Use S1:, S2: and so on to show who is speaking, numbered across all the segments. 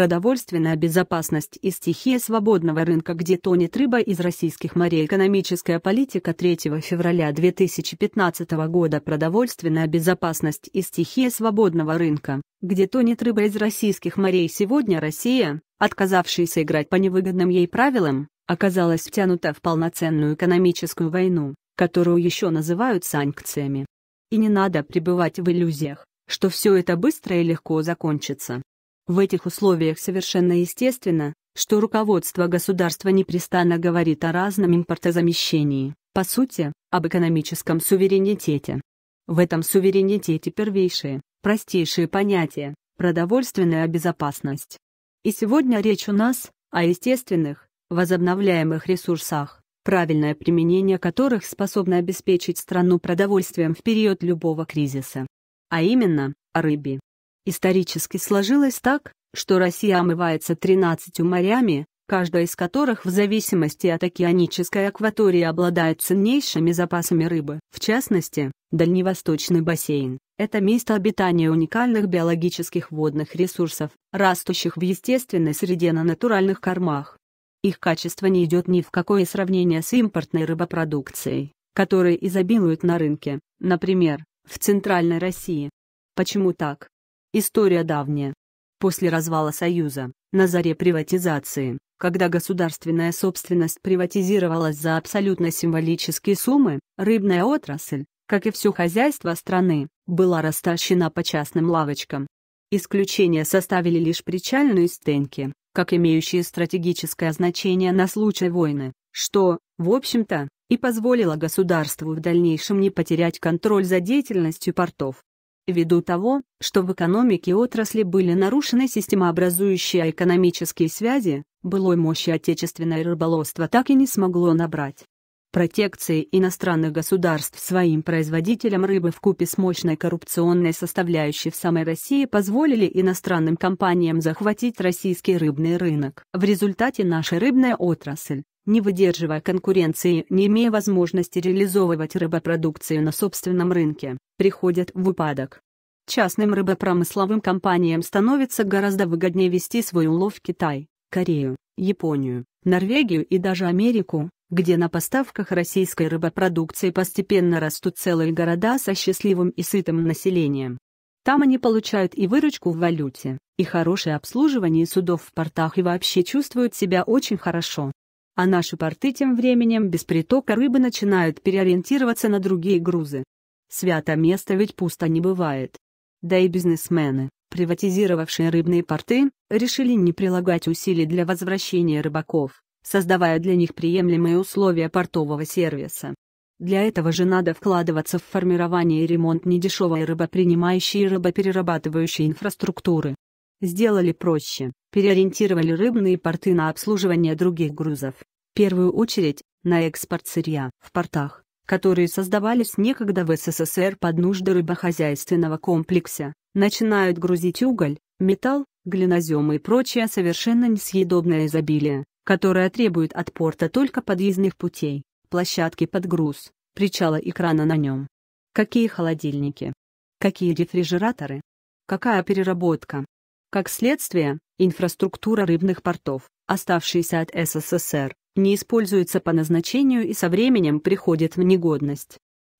S1: продовольственная безопасность и стихия свободного рынка, где тонет рыба из российских морей. Экономическая политика 3 февраля 2015 года продовольственная безопасность и стихия свободного рынка, где тонет рыба из российских морей. Сегодня Россия, отказавшаяся играть по невыгодным ей правилам, оказалась втянута в полноценную экономическую войну, которую еще называют санкциями. И не надо пребывать в иллюзиях, что все это быстро и легко закончится. В этих условиях совершенно естественно, что руководство государства непрестанно говорит о разном импортозамещении, по сути, об экономическом суверенитете. В этом суверенитете первейшие, простейшие понятия – продовольственная безопасность. И сегодня речь у нас о естественных, возобновляемых ресурсах, правильное применение которых способно обеспечить страну продовольствием в период любого кризиса. А именно, о рыбе, исторически сложилось так, что Россия омывается 13 морями, каждая из которых в зависимости от океанической акватории обладает ценнейшими запасами рыбы. В частности, Дальневосточный бассейн – это место обитания уникальных биологических водных ресурсов, растущих в естественной среде на натуральных кормах. Их качество не идет ни в какое сравнение с импортной рыбопродукцией, которой изобилуют на рынке, например, в Центральной России. Почему так? История давняя. После развала Союза, на заре приватизации, когда государственная собственность приватизировалась за абсолютно символические суммы, рыбная отрасль, как и все хозяйство страны, была растащена по частным лавочкам. Исключение составили лишь причальные стенки, как имеющие стратегическое значение на случай войны, что, в общем-то, и позволило государству в дальнейшем не потерять контроль за деятельностью портов ввиду того, что в экономике отрасли были нарушены системообразующие экономические связи, былой мощи отечественное рыболовство так и не смогло набрать. Протекции иностранных государств своим производителям рыбы в купе с мощной коррупционной составляющей в самой России позволили иностранным компаниям захватить российский рыбный рынок. В результате наша рыбная отрасль, не выдерживая конкуренции, не имея возможности реализовывать рыбопродукцию на собственном рынке, приходят в упадок. Частным рыбопромысловым компаниям становится гораздо выгоднее вести свой улов в Китай, Корею, Японию, Норвегию и даже Америку, где на поставках российской рыбопродукции постепенно растут целые города со счастливым и сытым населением. Там они получают и выручку в валюте, и хорошее обслуживание судов в портах и вообще чувствуют себя очень хорошо а наши порты тем временем без притока рыбы начинают переориентироваться на другие грузы. Свято место ведь пусто не бывает. Да и бизнесмены, приватизировавшие рыбные порты, решили не прилагать усилий для возвращения рыбаков, создавая для них приемлемые условия портового сервиса. Для этого же надо вкладываться в формирование и ремонт недешевой рыбопринимающей и рыбоперерабатывающей инфраструктуры сделали проще, переориентировали рыбные порты на обслуживание других грузов, в первую очередь, на экспорт сырья в портах, которые создавались некогда в СССР под нужды рыбохозяйственного комплекса, начинают грузить уголь, металл, глинозем и прочее совершенно несъедобное изобилие, которое требует от порта только подъездных путей, площадки под груз, причала и крана на нем. Какие холодильники? Какие рефрижераторы? Какая переработка? Как следствие, инфраструктура рыбных портов, оставшаяся от СССР, не используется по назначению и со временем приходит в негодность.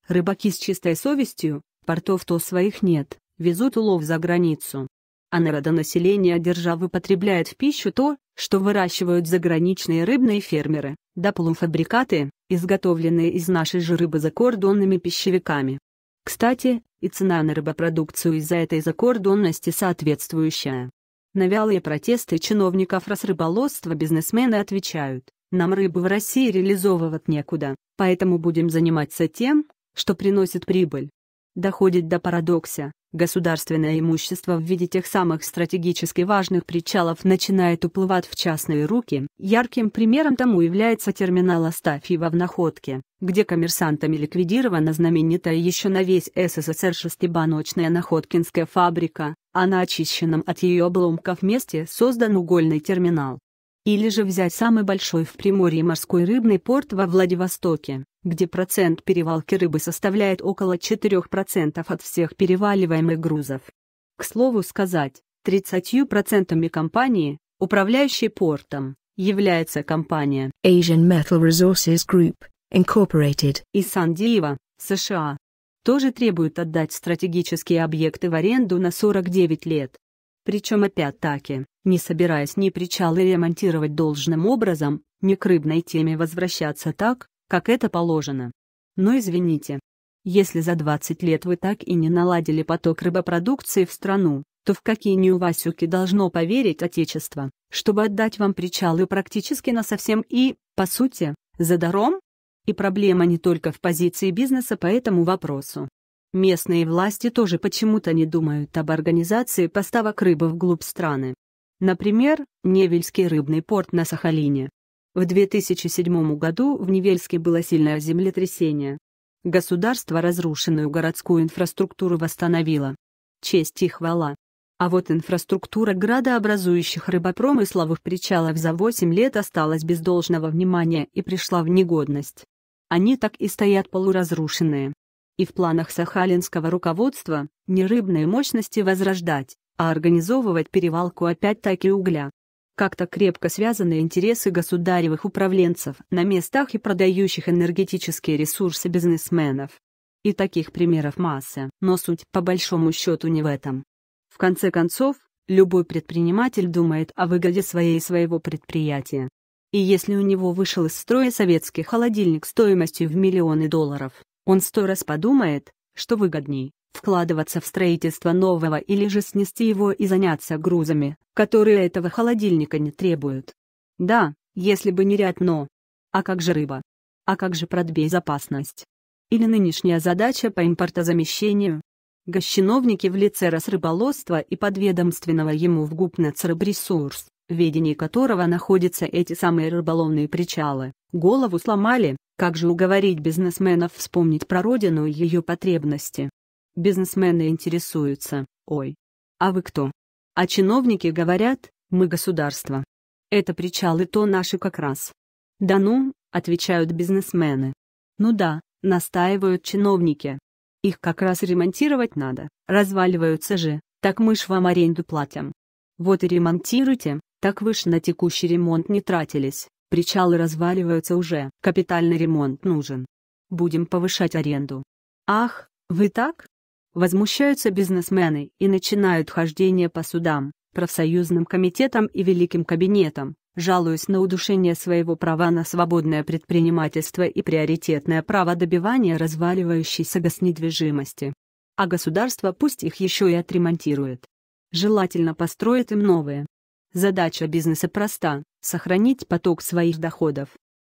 S1: Рыбаки с чистой совестью, портов-то своих нет, везут улов за границу. А народонаселение державы потребляет в пищу то, что выращивают заграничные рыбные фермеры, да полуфабрикаты, изготовленные из нашей же рыбы закордонными пищевиками. Кстати, и цена на рыбопродукцию из-за этой закордонности соответствующая. На вялые протесты чиновников Росрыболовства бизнесмены отвечают, нам рыбу в России реализовывать некуда, поэтому будем заниматься тем, что приносит прибыль. Доходит до парадокса, Государственное имущество в виде тех самых стратегически важных причалов начинает уплывать в частные руки. Ярким примером тому является терминал Астафьева в Находке, где коммерсантами ликвидирована знаменитая еще на весь СССР шестибаночная Находкинская фабрика, а на очищенном от ее обломков месте создан угольный терминал или же взять самый большой в Приморье морской рыбный порт во Владивостоке, где процент перевалки рыбы составляет около 4% от всех переваливаемых грузов. К слову сказать, 30% компании, управляющей портом, является компания Asian Metal Resources Group, Incorporated из Сан-Диего, США. Тоже требуют отдать стратегические объекты в аренду на 49 лет. Причем опять-таки, не собираясь ни причалы ремонтировать должным образом, ни к рыбной теме возвращаться так, как это положено. Но извините, если за 20 лет вы так и не наладили поток рыбопродукции в страну, то в какие неувасюки должно поверить Отечество, чтобы отдать вам причалы практически на совсем и, по сути, за даром? И проблема не только в позиции бизнеса по этому вопросу. Местные власти тоже почему-то не думают об организации поставок рыбы вглубь страны. Например, Невельский рыбный порт на Сахалине. В 2007 году в Невельске было сильное землетрясение. Государство разрушенную городскую инфраструктуру восстановило. Честь и хвала. А вот инфраструктура градообразующих рыбопромысловых причалов за 8 лет осталась без должного внимания и пришла в негодность. Они так и стоят полуразрушенные и в планах сахалинского руководства не рыбные мощности возрождать, а организовывать перевалку опять-таки угля. Как-то крепко связаны интересы государевых управленцев на местах и продающих энергетические ресурсы бизнесменов. И таких примеров масса, но суть по большому счету не в этом. В конце концов, любой предприниматель думает о выгоде своей и своего предприятия. И если у него вышел из строя советский холодильник стоимостью в миллионы долларов, он сто раз подумает, что выгодней – вкладываться в строительство нового или же снести его и заняться грузами, которые этого холодильника не требуют. Да, если бы не ряд «но». А как же рыба? А как же продбезопасность? Или нынешняя задача по импортозамещению? Гощиновники в лице Росрыболовства и подведомственного ему в ГУП «Нацрыбресурс» в ведении которого находятся эти самые рыболовные причалы. Голову сломали, как же уговорить бизнесменов вспомнить про родину и ее потребности? Бизнесмены интересуются, ой, а вы кто? А чиновники говорят, мы государство. Это причалы то наши как раз. Да ну, отвечают бизнесмены. Ну да, настаивают чиновники. Их как раз ремонтировать надо, разваливаются же, так мы ж вам аренду платим. Вот и ремонтируйте, так выше на текущий ремонт не тратились, причалы разваливаются уже, капитальный ремонт нужен. Будем повышать аренду. Ах, вы так? Возмущаются бизнесмены и начинают хождение по судам, профсоюзным комитетам и великим кабинетам, жалуясь на удушение своего права на свободное предпринимательство и приоритетное право добивания разваливающейся госнедвижимости. А государство пусть их еще и отремонтирует. Желательно построит им новые, Задача бизнеса проста – сохранить поток своих доходов.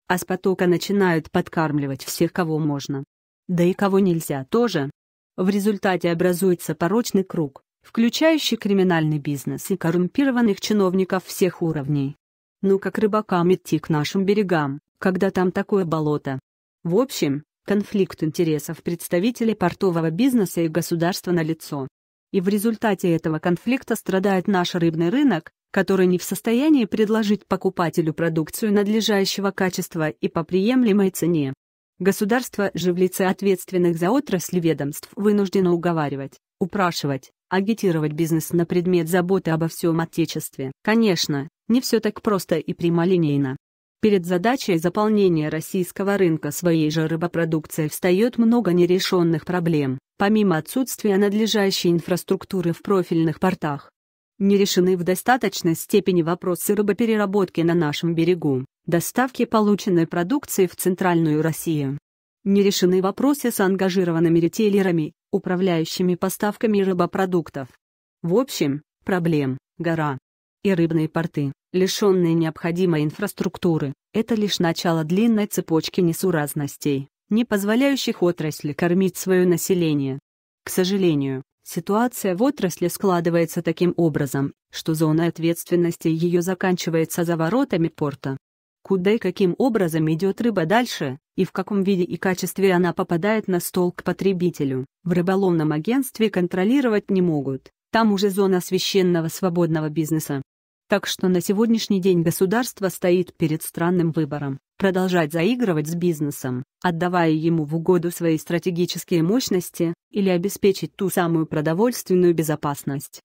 S1: А с потока начинают подкармливать всех, кого можно. Да и кого нельзя тоже. В результате образуется порочный круг, включающий криминальный бизнес и коррумпированных чиновников всех уровней. Ну как рыбакам идти к нашим берегам, когда там такое болото? В общем, конфликт интересов представителей портового бизнеса и государства налицо. И в результате этого конфликта страдает наш рыбный рынок, который не в состоянии предложить покупателю продукцию надлежащего качества и по приемлемой цене. Государство же в лице ответственных за отрасль ведомств вынуждено уговаривать, упрашивать, агитировать бизнес на предмет заботы обо всем Отечестве. Конечно, не все так просто и прямолинейно. Перед задачей заполнения российского рынка своей же рыбопродукцией встает много нерешенных проблем, помимо отсутствия надлежащей инфраструктуры в профильных портах, не решены в достаточной степени вопросы рыбопереработки на нашем берегу, доставки полученной продукции в Центральную Россию. Не решены вопросы с ангажированными ритейлерами, управляющими поставками рыбопродуктов. В общем, проблем – гора. И рыбные порты, лишенные необходимой инфраструктуры, это лишь начало длинной цепочки несуразностей, не позволяющих отрасли кормить свое население. К сожалению, Ситуация в отрасли складывается таким образом, что зона ответственности ее заканчивается за воротами порта. Куда и каким образом идет рыба дальше, и в каком виде и качестве она попадает на стол к потребителю, в рыболовном агентстве контролировать не могут. Там уже зона священного свободного бизнеса. Так что на сегодняшний день государство стоит перед странным выбором – продолжать заигрывать с бизнесом, отдавая ему в угоду свои стратегические мощности, или обеспечить ту самую продовольственную безопасность,